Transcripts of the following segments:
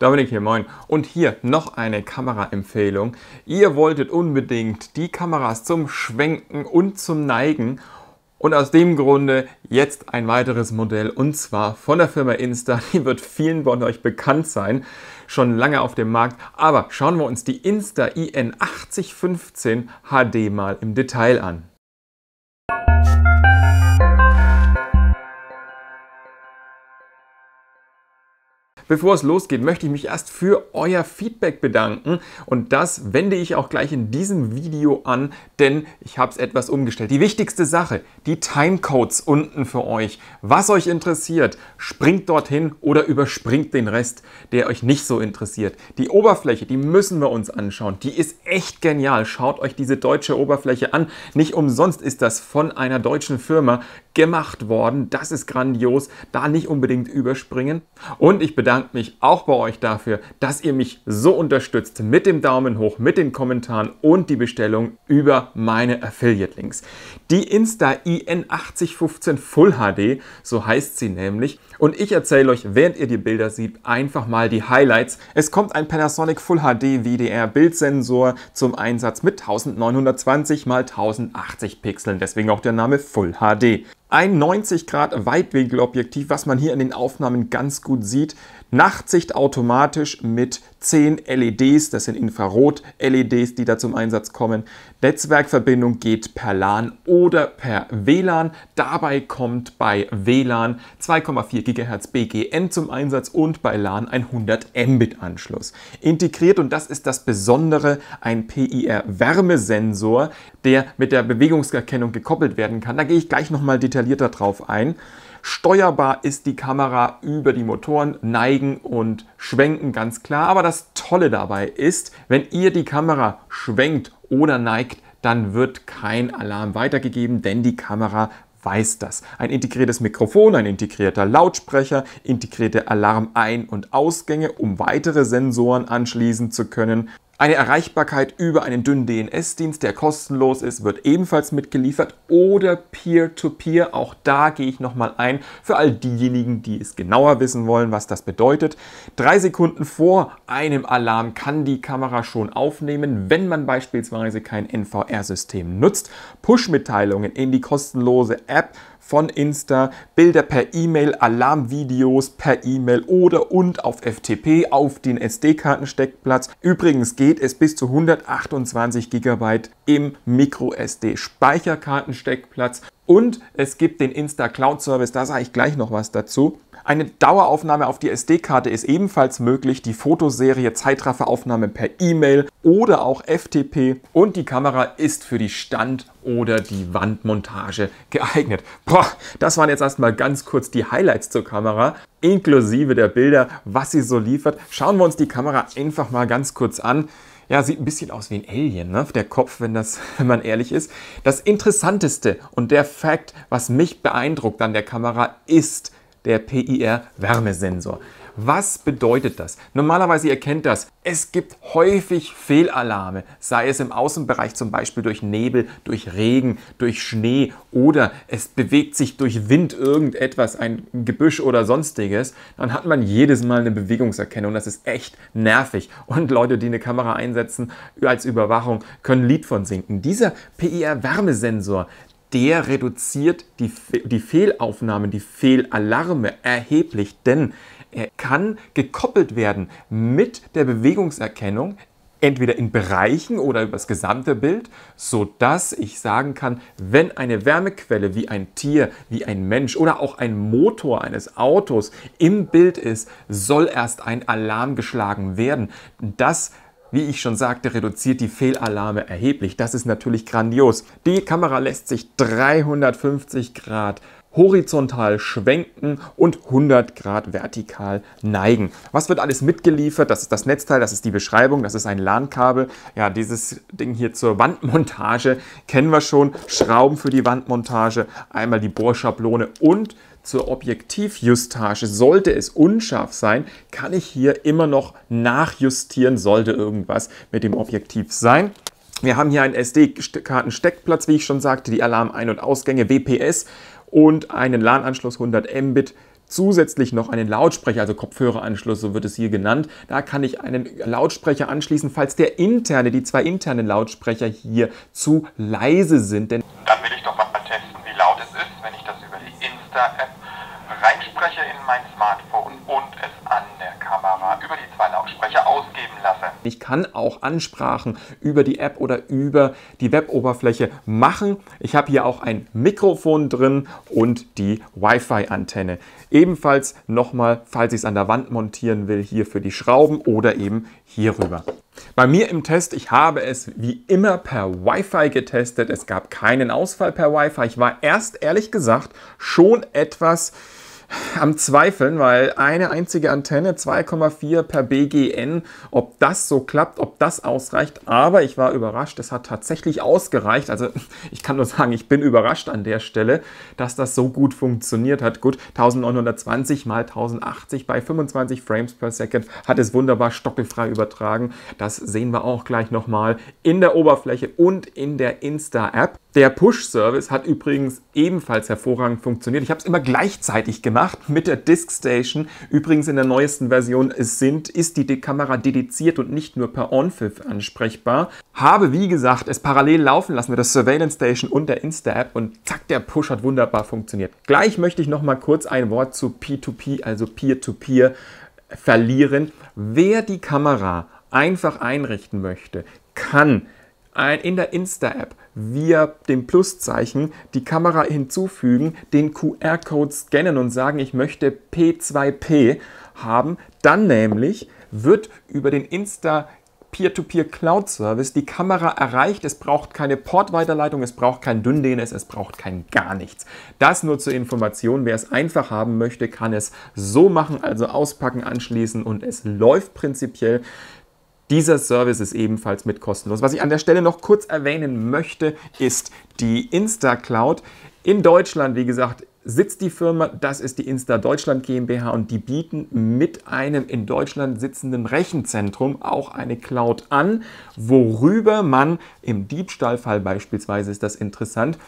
Dominik hier, moin. Und hier noch eine Kameraempfehlung. Ihr wolltet unbedingt die Kameras zum Schwenken und zum Neigen. Und aus dem Grunde jetzt ein weiteres Modell und zwar von der Firma Insta. Die wird vielen von euch bekannt sein, schon lange auf dem Markt. Aber schauen wir uns die Insta IN8015 HD mal im Detail an. Bevor es losgeht, möchte ich mich erst für euer Feedback bedanken und das wende ich auch gleich in diesem Video an, denn ich habe es etwas umgestellt. Die wichtigste Sache, die Timecodes unten für euch. Was euch interessiert, springt dorthin oder überspringt den Rest, der euch nicht so interessiert. Die Oberfläche, die müssen wir uns anschauen. Die ist echt genial. Schaut euch diese deutsche Oberfläche an. Nicht umsonst ist das von einer deutschen Firma gemacht worden. Das ist grandios. Da nicht unbedingt überspringen. Und ich bedanke bedanke mich auch bei euch dafür, dass ihr mich so unterstützt mit dem Daumen hoch, mit den Kommentaren und die Bestellung über meine Affiliate-Links. Die Insta IN8015 Full HD, so heißt sie nämlich. Und ich erzähle euch, während ihr die Bilder seht, einfach mal die Highlights. Es kommt ein Panasonic Full HD WDR Bildsensor zum Einsatz mit 1920 x 1080 Pixeln, deswegen auch der Name Full HD. Ein 90 Grad Weitwinkelobjektiv, was man hier in den Aufnahmen ganz gut sieht. Nachtsicht automatisch mit 10 LEDs, das sind Infrarot-LEDs, die da zum Einsatz kommen. Netzwerkverbindung geht per LAN oder per WLAN. Dabei kommt bei WLAN 2,4 GHz BGN zum Einsatz und bei LAN ein 100 Mbit-Anschluss. Integriert, und das ist das Besondere, ein PIR-Wärmesensor, der mit der Bewegungserkennung gekoppelt werden kann. Da gehe ich gleich nochmal detaillierter drauf ein. Steuerbar ist die Kamera über die Motoren, neigen und schwenken ganz klar. Aber das Tolle dabei ist, wenn ihr die Kamera schwenkt oder neigt, dann wird kein Alarm weitergegeben, denn die Kamera weiß das. Ein integriertes Mikrofon, ein integrierter Lautsprecher, integrierte Alarmein- und Ausgänge, um weitere Sensoren anschließen zu können eine Erreichbarkeit über einen dünnen DNS-Dienst, der kostenlos ist, wird ebenfalls mitgeliefert oder Peer-to-Peer. -Peer. Auch da gehe ich nochmal ein für all diejenigen, die es genauer wissen wollen, was das bedeutet. Drei Sekunden vor einem Alarm kann die Kamera schon aufnehmen, wenn man beispielsweise kein NVR-System nutzt. Push-Mitteilungen in die kostenlose App von Insta, Bilder per E-Mail, Alarmvideos per E-Mail oder und auf FTP auf den SD-Kartensteckplatz. Übrigens geht es bis zu 128 GB im MicroSD-Speicherkartensteckplatz und es gibt den Insta Cloud Service, da sage ich gleich noch was dazu. Eine Daueraufnahme auf die SD-Karte ist ebenfalls möglich, die Fotoserie Zeitrafferaufnahme per E-Mail oder auch FTP und die Kamera ist für die Stand- oder die Wandmontage geeignet. Boah, das waren jetzt erstmal ganz kurz die Highlights zur Kamera, inklusive der Bilder, was sie so liefert. Schauen wir uns die Kamera einfach mal ganz kurz an. Ja, sieht ein bisschen aus wie ein Alien, ne? der Kopf, wenn, das, wenn man ehrlich ist. Das Interessanteste und der Fakt, was mich beeindruckt an der Kamera, ist der PIR-Wärmesensor. Was bedeutet das? Normalerweise, ihr kennt das, es gibt häufig Fehlalarme, sei es im Außenbereich zum Beispiel durch Nebel, durch Regen, durch Schnee oder es bewegt sich durch Wind irgendetwas, ein Gebüsch oder sonstiges. Dann hat man jedes Mal eine Bewegungserkennung. Das ist echt nervig. Und Leute, die eine Kamera einsetzen als Überwachung, können Lied von sinken. Dieser PIR-Wärmesensor, der reduziert die, Fe die Fehlaufnahmen, die Fehlalarme erheblich, denn er kann gekoppelt werden mit der Bewegungserkennung entweder in Bereichen oder über das gesamte Bild, sodass ich sagen kann, wenn eine Wärmequelle wie ein Tier, wie ein Mensch oder auch ein Motor eines Autos im Bild ist, soll erst ein Alarm geschlagen werden. Das wie ich schon sagte, reduziert die Fehlalarme erheblich. Das ist natürlich grandios. Die Kamera lässt sich 350 Grad horizontal schwenken und 100 Grad vertikal neigen. Was wird alles mitgeliefert? Das ist das Netzteil, das ist die Beschreibung, das ist ein LAN-Kabel. Ja, dieses Ding hier zur Wandmontage kennen wir schon. Schrauben für die Wandmontage, einmal die Bohrschablone und zur Objektivjustage. Sollte es unscharf sein, kann ich hier immer noch nachjustieren, sollte irgendwas mit dem Objektiv sein. Wir haben hier einen SD-Kartensteckplatz, wie ich schon sagte, die Alarm-Ein- und Ausgänge, WPS und einen LAN-Anschluss 100 Mbit zusätzlich noch einen Lautsprecher, also Kopfhöreranschluss, so wird es hier genannt. Da kann ich einen Lautsprecher anschließen, falls der interne, die zwei internen Lautsprecher hier zu leise sind. Denn Dann will ich doch mal testen, wie laut es ist, wenn ich das über die Insta-App reinspreche in mein Smartphone und es an der Kamera über die zwei Lautsprecher ausgeben lasse. Ich kann auch Ansprachen über die App oder über die Weboberfläche machen. Ich habe hier auch ein Mikrofon drin und die Wi-Fi-Antenne. Ebenfalls nochmal, falls ich es an der Wand montieren will, hier für die Schrauben oder eben hierüber. Bei mir im Test, ich habe es wie immer per Wi-Fi getestet. Es gab keinen Ausfall per Wi-Fi. Ich war erst ehrlich gesagt schon etwas am Zweifeln, weil eine einzige Antenne 2,4 per BGN, ob das so klappt, ob das ausreicht. Aber ich war überrascht, es hat tatsächlich ausgereicht. Also ich kann nur sagen, ich bin überrascht an der Stelle, dass das so gut funktioniert hat. Gut, 1920 mal 1080 bei 25 Frames per Second hat es wunderbar stockelfrei übertragen. Das sehen wir auch gleich nochmal in der Oberfläche und in der Insta-App. Der Push-Service hat übrigens ebenfalls hervorragend funktioniert. Ich habe es immer gleichzeitig gemacht gemacht mit der Disk Station. Übrigens in der neuesten Version sind, ist die Kamera dediziert und nicht nur per OnFIF ansprechbar. Habe, wie gesagt, es parallel laufen lassen mit der Surveillance Station und der Insta-App und zack, der Push hat wunderbar funktioniert. Gleich möchte ich noch mal kurz ein Wort zu P2P, also Peer-to-Peer, -Peer, verlieren. Wer die Kamera einfach einrichten möchte, kann in der Insta-App via dem Pluszeichen die Kamera hinzufügen, den QR-Code scannen und sagen, ich möchte P2P haben. Dann nämlich wird über den Insta Peer-to-Peer -peer Cloud Service die Kamera erreicht. Es braucht keine Portweiterleitung, es braucht kein Dünn-DNS, es braucht kein gar nichts. Das nur zur Information. Wer es einfach haben möchte, kann es so machen, also auspacken, anschließen und es läuft prinzipiell. Dieser Service ist ebenfalls mit kostenlos. Was ich an der Stelle noch kurz erwähnen möchte, ist die Insta Cloud. In Deutschland, wie gesagt, sitzt die Firma, das ist die Insta Deutschland GmbH und die bieten mit einem in Deutschland sitzenden Rechenzentrum auch eine Cloud an, worüber man im Diebstahlfall beispielsweise ist das interessant,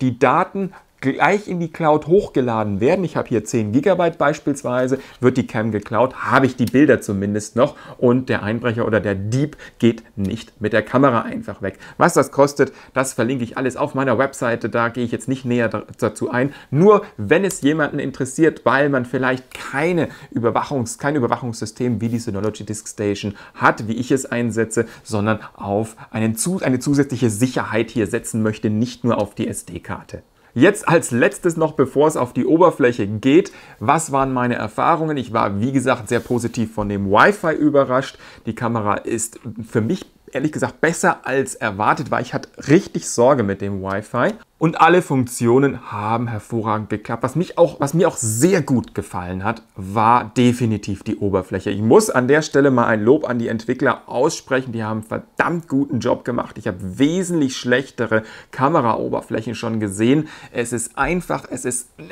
die Daten gleich in die Cloud hochgeladen werden. Ich habe hier 10 GB beispielsweise, wird die Cam geklaut, habe ich die Bilder zumindest noch und der Einbrecher oder der Dieb geht nicht mit der Kamera einfach weg. Was das kostet, das verlinke ich alles auf meiner Webseite, da gehe ich jetzt nicht näher dazu ein. Nur wenn es jemanden interessiert, weil man vielleicht keine Überwachungs-, kein Überwachungssystem wie die Synology Disk Station hat, wie ich es einsetze, sondern auf einen, eine zusätzliche Sicherheit hier setzen möchte, nicht nur auf die SD-Karte. Jetzt als letztes noch, bevor es auf die Oberfläche geht, was waren meine Erfahrungen? Ich war, wie gesagt, sehr positiv von dem Wi-Fi überrascht. Die Kamera ist für mich ehrlich gesagt besser als erwartet war. Ich hatte richtig Sorge mit dem Wi-Fi. Und alle Funktionen haben hervorragend geklappt. Was, mich auch, was mir auch sehr gut gefallen hat, war definitiv die Oberfläche. Ich muss an der Stelle mal ein Lob an die Entwickler aussprechen. Die haben einen verdammt guten Job gemacht. Ich habe wesentlich schlechtere Kameraoberflächen schon gesehen. Es ist einfach, es ist eine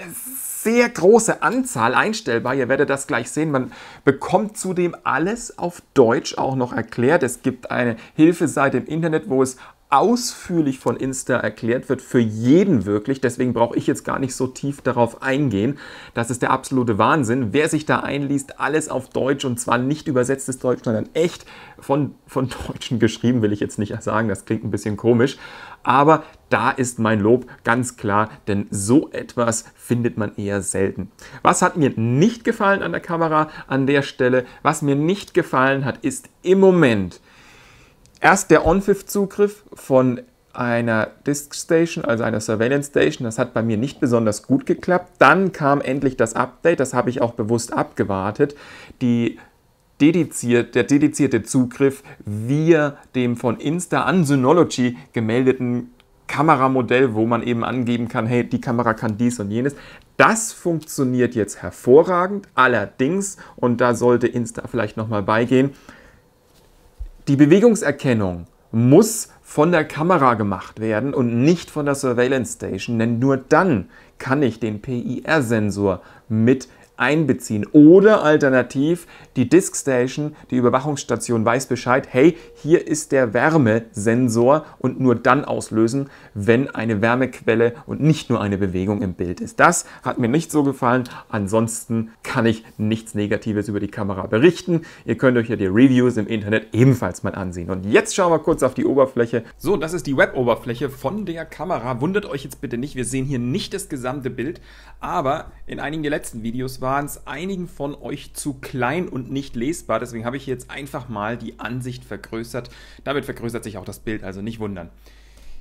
sehr große Anzahl einstellbar. Ihr werdet das gleich sehen. Man bekommt zudem alles auf Deutsch auch noch erklärt. Es gibt eine Hilfeseite im Internet, wo es ausführlich von Insta erklärt wird, für jeden wirklich. Deswegen brauche ich jetzt gar nicht so tief darauf eingehen. Das ist der absolute Wahnsinn. Wer sich da einliest, alles auf Deutsch und zwar nicht übersetztes Deutsch, sondern echt von, von Deutschen geschrieben, will ich jetzt nicht sagen. Das klingt ein bisschen komisch. Aber da ist mein Lob ganz klar, denn so etwas findet man eher selten. Was hat mir nicht gefallen an der Kamera an der Stelle? Was mir nicht gefallen hat, ist im Moment, Erst der onfif zugriff von einer Disk Station, also einer Surveillance Station. Das hat bei mir nicht besonders gut geklappt. Dann kam endlich das Update, das habe ich auch bewusst abgewartet. Die dediziert, der dedizierte Zugriff via dem von Insta an Synology gemeldeten Kameramodell, wo man eben angeben kann, hey, die Kamera kann dies und jenes. Das funktioniert jetzt hervorragend. Allerdings, und da sollte Insta vielleicht nochmal beigehen, die Bewegungserkennung muss von der Kamera gemacht werden und nicht von der Surveillance Station, denn nur dann kann ich den PIR-Sensor mit einbeziehen. Oder alternativ die Diskstation, die Überwachungsstation weiß Bescheid, hey, hier ist der Wärmesensor und nur dann auslösen, wenn eine Wärmequelle und nicht nur eine Bewegung im Bild ist. Das hat mir nicht so gefallen. Ansonsten kann ich nichts Negatives über die Kamera berichten. Ihr könnt euch ja die Reviews im Internet ebenfalls mal ansehen. Und jetzt schauen wir kurz auf die Oberfläche. So, das ist die Web-Oberfläche von der Kamera. Wundert euch jetzt bitte nicht, wir sehen hier nicht das gesamte Bild, aber in einigen der letzten Videos war waren es einigen von euch zu klein und nicht lesbar. Deswegen habe ich jetzt einfach mal die Ansicht vergrößert. Damit vergrößert sich auch das Bild, also nicht wundern.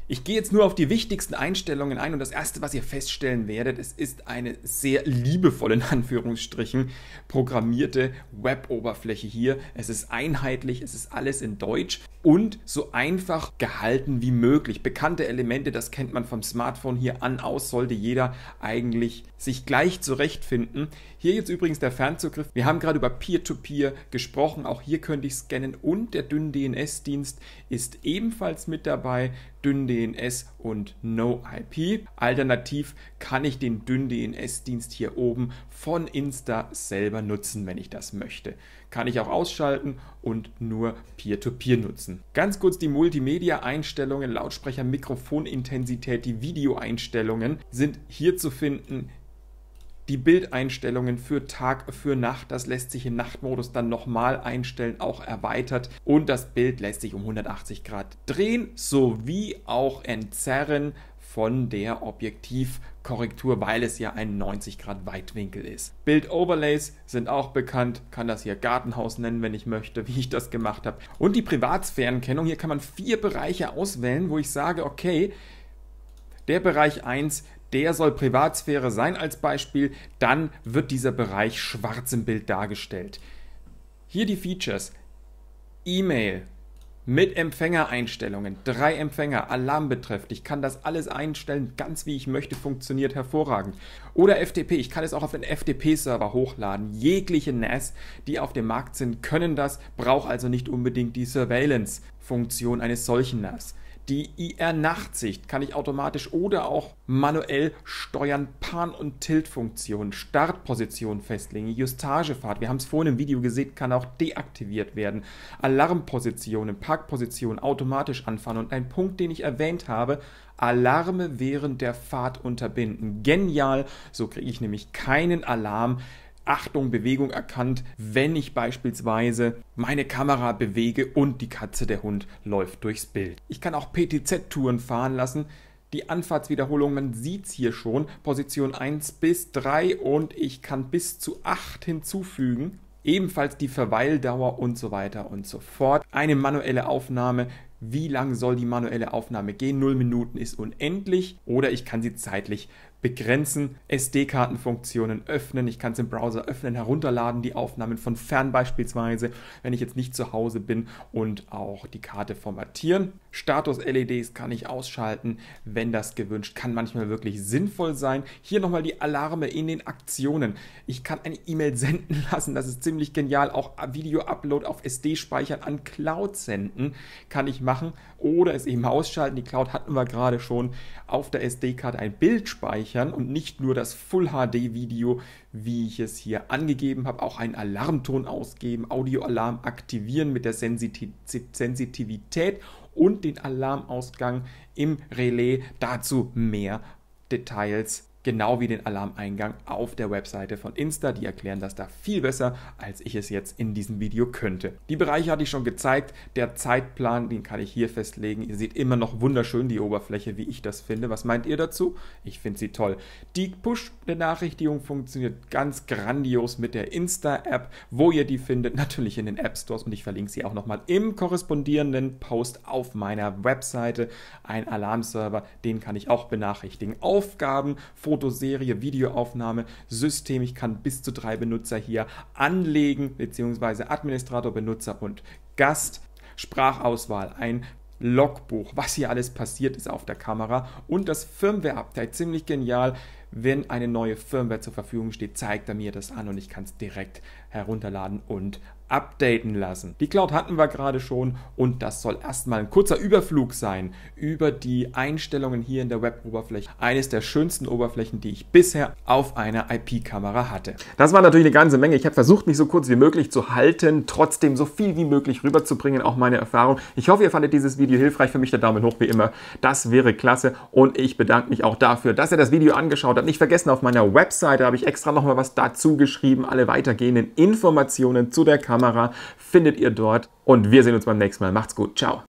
Ich gehe jetzt nur auf die wichtigsten Einstellungen ein und das erste, was ihr feststellen werdet, es ist eine sehr liebevoll in Anführungsstrichen programmierte Web-Oberfläche hier. Es ist einheitlich, es ist alles in Deutsch und so einfach gehalten wie möglich. Bekannte Elemente, das kennt man vom Smartphone hier an aus, sollte jeder eigentlich sich gleich zurechtfinden. Hier jetzt übrigens der Fernzugriff. Wir haben gerade über Peer-to-Peer -Peer gesprochen, auch hier könnte ich scannen und der dünn DNS-Dienst ist ebenfalls mit dabei. Dünn DNS und No IP. Alternativ kann ich den dünn DNS-Dienst hier oben von Insta selber nutzen, wenn ich das möchte. Kann ich auch ausschalten und nur Peer-to-Peer -Peer nutzen. Ganz kurz die Multimedia-Einstellungen, Lautsprecher, Mikrofonintensität, die Videoeinstellungen sind hier zu finden die Bildeinstellungen für Tag, für Nacht, das lässt sich im Nachtmodus dann nochmal einstellen, auch erweitert. Und das Bild lässt sich um 180 Grad drehen, sowie auch entzerren von der Objektivkorrektur, weil es ja ein 90 Grad Weitwinkel ist. Bild-Overlays sind auch bekannt, kann das hier Gartenhaus nennen, wenn ich möchte, wie ich das gemacht habe. Und die Privatsphärenkennung, hier kann man vier Bereiche auswählen, wo ich sage, okay, der Bereich 1 der soll Privatsphäre sein als Beispiel, dann wird dieser Bereich schwarz im Bild dargestellt. Hier die Features. E-Mail mit Empfängereinstellungen, drei Empfänger, Alarm betrifft. Ich kann das alles einstellen, ganz wie ich möchte, funktioniert hervorragend. Oder FTP, ich kann es auch auf den FTP-Server hochladen. Jegliche NAS, die auf dem Markt sind, können das, braucht also nicht unbedingt die Surveillance-Funktion eines solchen NAS. Die IR-Nachtsicht kann ich automatisch oder auch manuell steuern. Pan- und Tilt-Funktion, Startposition festlegen, Justagefahrt, wir haben es vorhin im Video gesehen, kann auch deaktiviert werden. Alarmpositionen, Parkpositionen automatisch anfahren und ein Punkt, den ich erwähnt habe, Alarme während der Fahrt unterbinden. Genial, so kriege ich nämlich keinen Alarm, Achtung, Bewegung erkannt, wenn ich beispielsweise meine Kamera bewege und die Katze, der Hund läuft durchs Bild. Ich kann auch PTZ-Touren fahren lassen. Die Anfahrtswiederholung, man sieht es hier schon, Position 1 bis 3 und ich kann bis zu 8 hinzufügen. Ebenfalls die Verweildauer und so weiter und so fort. Eine manuelle Aufnahme, wie lang soll die manuelle Aufnahme gehen? 0 Minuten ist unendlich oder ich kann sie zeitlich begrenzen, SD-Kartenfunktionen öffnen, ich kann es im Browser öffnen, herunterladen, die Aufnahmen von fern beispielsweise, wenn ich jetzt nicht zu Hause bin und auch die Karte formatieren. Status-LEDs kann ich ausschalten, wenn das gewünscht, kann manchmal wirklich sinnvoll sein. Hier nochmal die Alarme in den Aktionen. Ich kann eine E-Mail senden lassen, das ist ziemlich genial. Auch Video-Upload auf SD speichern, an Cloud senden kann ich machen oder es eben ausschalten. Die Cloud hatten wir gerade schon auf der SD-Karte ein Bild speichern speichern und nicht nur das Full HD Video, wie ich es hier angegeben habe, auch einen Alarmton ausgeben, Audioalarm aktivieren mit der Sensitivität und den Alarmausgang im Relais. Dazu mehr Details genau wie den Alarmeingang auf der Webseite von Insta. Die erklären das da viel besser, als ich es jetzt in diesem Video könnte. Die Bereiche hatte ich schon gezeigt. Der Zeitplan, den kann ich hier festlegen. Ihr seht immer noch wunderschön die Oberfläche, wie ich das finde. Was meint ihr dazu? Ich finde sie toll. Die Push-Benachrichtigung funktioniert ganz grandios mit der Insta-App. Wo ihr die findet, natürlich in den App-Stores und ich verlinke sie auch nochmal im korrespondierenden Post auf meiner Webseite. Ein Alarmserver, den kann ich auch benachrichtigen. Aufgaben, Fotos, Fotoserie, Videoaufnahme, System. Ich kann bis zu drei Benutzer hier anlegen, beziehungsweise Administrator, Benutzer und Gast. Sprachauswahl, ein Logbuch, was hier alles passiert ist auf der Kamera und das Firmware-Update, ziemlich genial. Wenn eine neue Firmware zur Verfügung steht, zeigt er mir das an und ich kann es direkt herunterladen und updaten lassen. Die Cloud hatten wir gerade schon und das soll erstmal ein kurzer Überflug sein über die Einstellungen hier in der Web-Oberfläche. Eines der schönsten Oberflächen, die ich bisher auf einer IP-Kamera hatte. Das war natürlich eine ganze Menge. Ich habe versucht, mich so kurz wie möglich zu halten, trotzdem so viel wie möglich rüberzubringen, auch meine Erfahrung. Ich hoffe, ihr fandet dieses Video hilfreich. Für mich der Daumen hoch wie immer. Das wäre klasse und ich bedanke mich auch dafür, dass ihr das Video angeschaut habt. Nicht vergessen, auf meiner Webseite habe ich extra nochmal was dazu geschrieben, alle weitergehenden Informationen zu der Kamera Kamera findet ihr dort. Und wir sehen uns beim nächsten Mal. Macht's gut. Ciao.